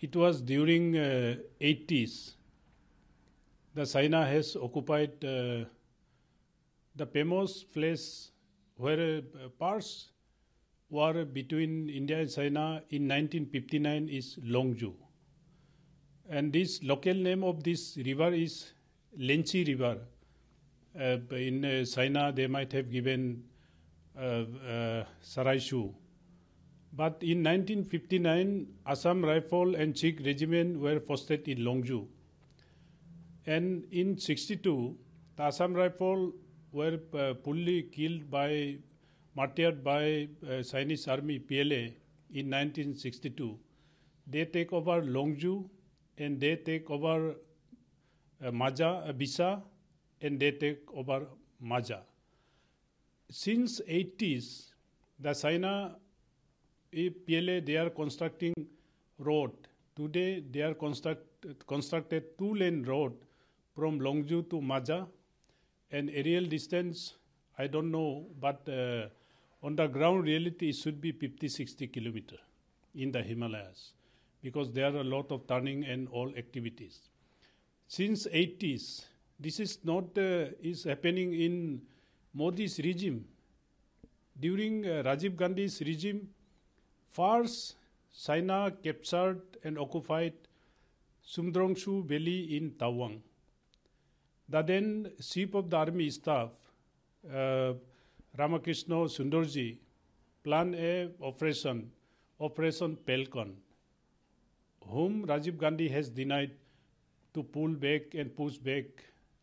It was during uh, 80s the China has occupied uh, the Pemos place where uh, parts war between India and China in 1959 is Longju. And this local name of this river is Lenchi River. Uh, in China, uh, they might have given uh, uh Saraishu. But in 1959, Assam Rifle and Sikh Regiment were posted in Longju. And in 62, the Assam Rifle were uh, fully killed by, martyred by uh, Chinese Army PLA in 1962. They take over Longju and they take over uh, Maja, uh, Bisa, and they take over Maja. Since 80s, the China PLA, they are constructing road. Today, they are construct, constructed two-lane road from Longju to Maja. And aerial distance, I don't know, but uh, on the ground reality, it should be 50-60 kilometer in the Himalayas because there are a lot of turning and all activities. Since 80s, this is not uh, is happening in Modi's regime. During uh, Rajiv Gandhi's regime, First, China captured and occupied Sumdrongshu Valley in Tawang. The then chief of the army staff, uh, Ramakrishna Sundarji, planned a operation, Operation Falcon, whom Rajiv Gandhi has denied to pull back and push back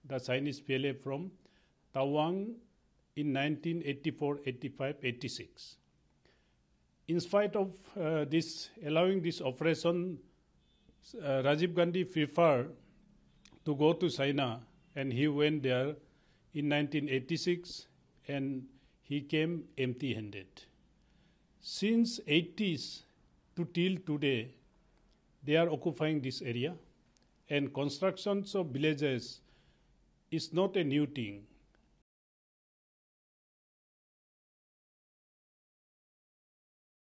the Chinese PLA from Tawang in 1984, 85, 86. In spite of uh, this allowing this operation, uh, Rajiv Gandhi preferred to go to China, and he went there in 1986, and he came empty-handed. Since 80s to till today, they are occupying this area, and constructions of villages is not a new thing.